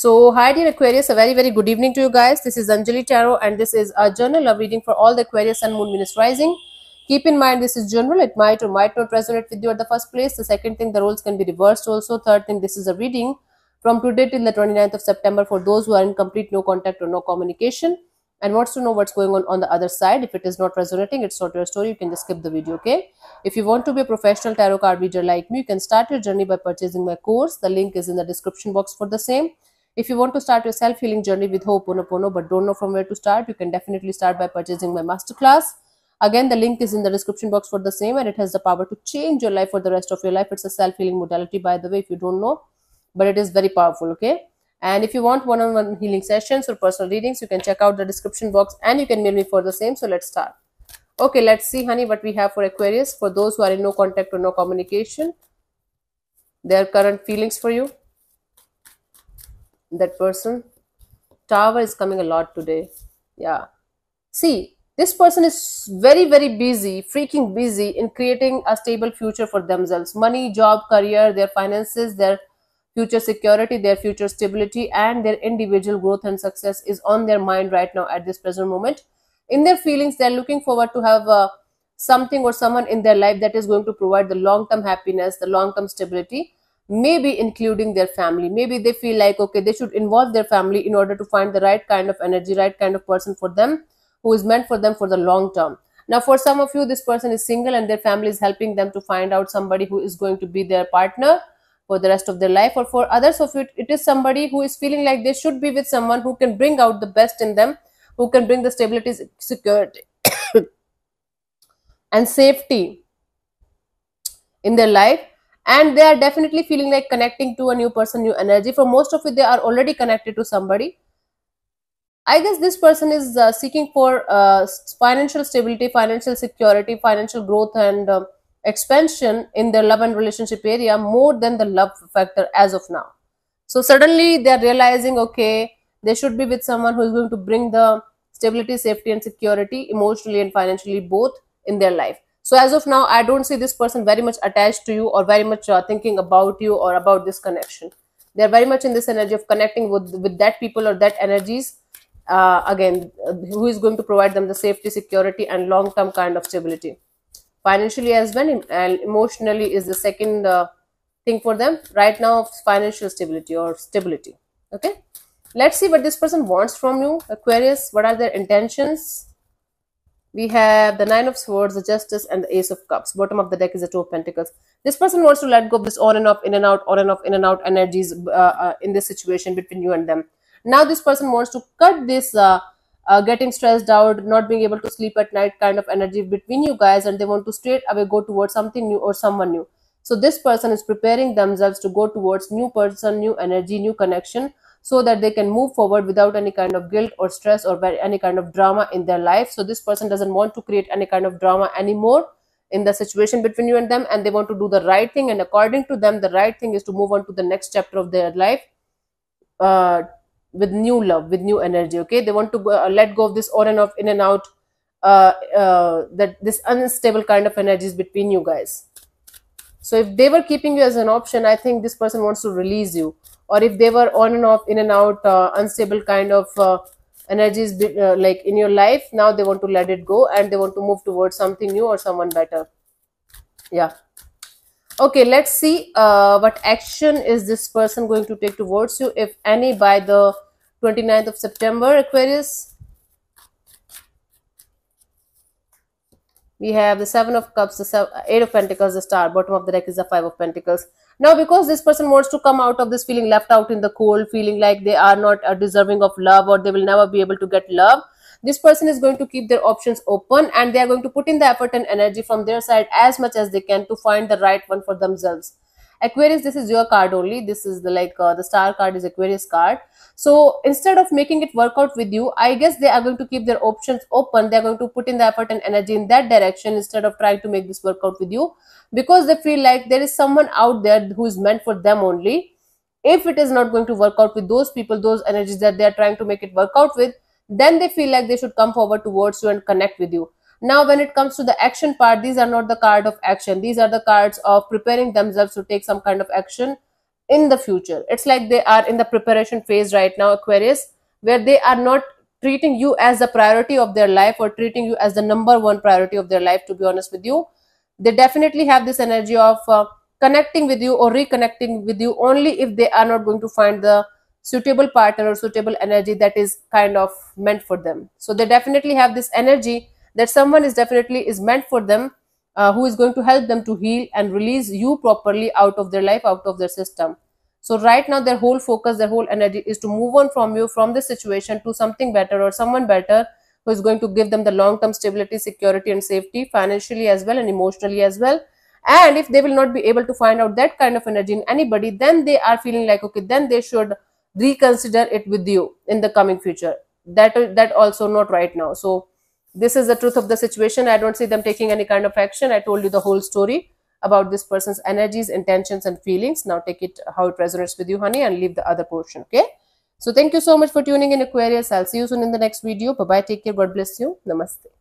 So, hi dear Aquarius, a very very good evening to you guys. This is Anjali Tarot and this is a journal of reading for all the Aquarius and Moon Venus rising. Keep in mind this is general, it might or might not resonate with you at the first place. The second thing, the roles can be reversed also. Third thing, this is a reading from today till the 29th of September for those who are in complete no contact or no communication and wants to know what's going on on the other side. If it is not resonating, it's not your story, you can just skip the video, okay? If you want to be a professional tarot card reader like me, you can start your journey by purchasing my course. The link is in the description box for the same. If you want to start your self-healing journey with Ho'oponopono but don't know from where to start, you can definitely start by purchasing my masterclass. Again, the link is in the description box for the same and it has the power to change your life for the rest of your life. It's a self-healing modality, by the way, if you don't know, but it is very powerful, okay? And if you want one-on-one -on -one healing sessions or personal readings, you can check out the description box and you can mail me for the same. So let's start. Okay, let's see, honey, what we have for Aquarius. For those who are in no contact or no communication, their current feelings for you that person tower is coming a lot today yeah see this person is very very busy freaking busy in creating a stable future for themselves money job career their finances their future security their future stability and their individual growth and success is on their mind right now at this present moment in their feelings they're looking forward to have uh, something or someone in their life that is going to provide the long term happiness the long term stability maybe including their family maybe they feel like okay they should involve their family in order to find the right kind of energy right kind of person for them who is meant for them for the long term now for some of you this person is single and their family is helping them to find out somebody who is going to be their partner for the rest of their life or for others of you it, it is somebody who is feeling like they should be with someone who can bring out the best in them who can bring the stability security and safety in their life and they are definitely feeling like connecting to a new person new energy for most of you they are already connected to somebody i guess this person is uh, seeking for uh, financial stability financial security financial growth and uh, expansion in their love and relationship area more than the love factor as of now so suddenly they are realizing okay they should be with someone who is going to bring the stability safety and security emotionally and financially both in their life so as of now, I don't see this person very much attached to you or very much uh, thinking about you or about this connection. They're very much in this energy of connecting with, with that people or that energies. Uh, again, uh, who is going to provide them the safety, security and long-term kind of stability. Financially as well and emotionally is the second uh, thing for them. Right now, financial stability or stability. Okay. Let's see what this person wants from you. Aquarius, what are their intentions? we have the nine of swords the justice and the ace of cups bottom of the deck is the two of pentacles this person wants to let go of this on and off in and out on and off in and out energies uh, uh, in this situation between you and them now this person wants to cut this uh, uh getting stressed out not being able to sleep at night kind of energy between you guys and they want to straight away go towards something new or someone new so this person is preparing themselves to go towards new person new energy new connection so that they can move forward without any kind of guilt or stress or any kind of drama in their life. So this person doesn't want to create any kind of drama anymore in the situation between you and them and they want to do the right thing and according to them the right thing is to move on to the next chapter of their life uh, with new love with new energy okay they want to go, uh, let go of this on and off in and out uh, uh that this unstable kind of energies between you guys so if they were keeping you as an option, I think this person wants to release you. Or if they were on and off, in and out, uh, unstable kind of uh, energies uh, like in your life, now they want to let it go and they want to move towards something new or someone better. Yeah. Okay, let's see uh, what action is this person going to take towards you, if any, by the 29th of September, Aquarius. we have the seven of cups the seven, eight of pentacles the star bottom of the deck is the five of pentacles now because this person wants to come out of this feeling left out in the cold feeling like they are not uh, deserving of love or they will never be able to get love this person is going to keep their options open and they are going to put in the effort and energy from their side as much as they can to find the right one for themselves aquarius this is your card only this is the like uh, the star card is aquarius card so instead of making it work out with you i guess they are going to keep their options open they're going to put in the effort and energy in that direction instead of trying to make this work out with you because they feel like there is someone out there who is meant for them only if it is not going to work out with those people those energies that they are trying to make it work out with then they feel like they should come forward towards you and connect with you now, when it comes to the action part, these are not the card of action. These are the cards of preparing themselves to take some kind of action in the future. It's like they are in the preparation phase right now, Aquarius, where they are not treating you as the priority of their life or treating you as the number one priority of their life, to be honest with you. They definitely have this energy of uh, connecting with you or reconnecting with you only if they are not going to find the suitable partner or suitable energy that is kind of meant for them. So they definitely have this energy that someone is definitely is meant for them uh, who is going to help them to heal and release you properly out of their life out of their system so right now their whole focus their whole energy is to move on from you from this situation to something better or someone better who is going to give them the long term stability security and safety financially as well and emotionally as well and if they will not be able to find out that kind of energy in anybody then they are feeling like okay then they should reconsider it with you in the coming future that that also not right now so this is the truth of the situation. I don't see them taking any kind of action. I told you the whole story about this person's energies, intentions, and feelings. Now take it how it resonates with you, honey, and leave the other portion, okay? So thank you so much for tuning in, Aquarius. I'll see you soon in the next video. Bye-bye. Take care. God bless you. Namaste.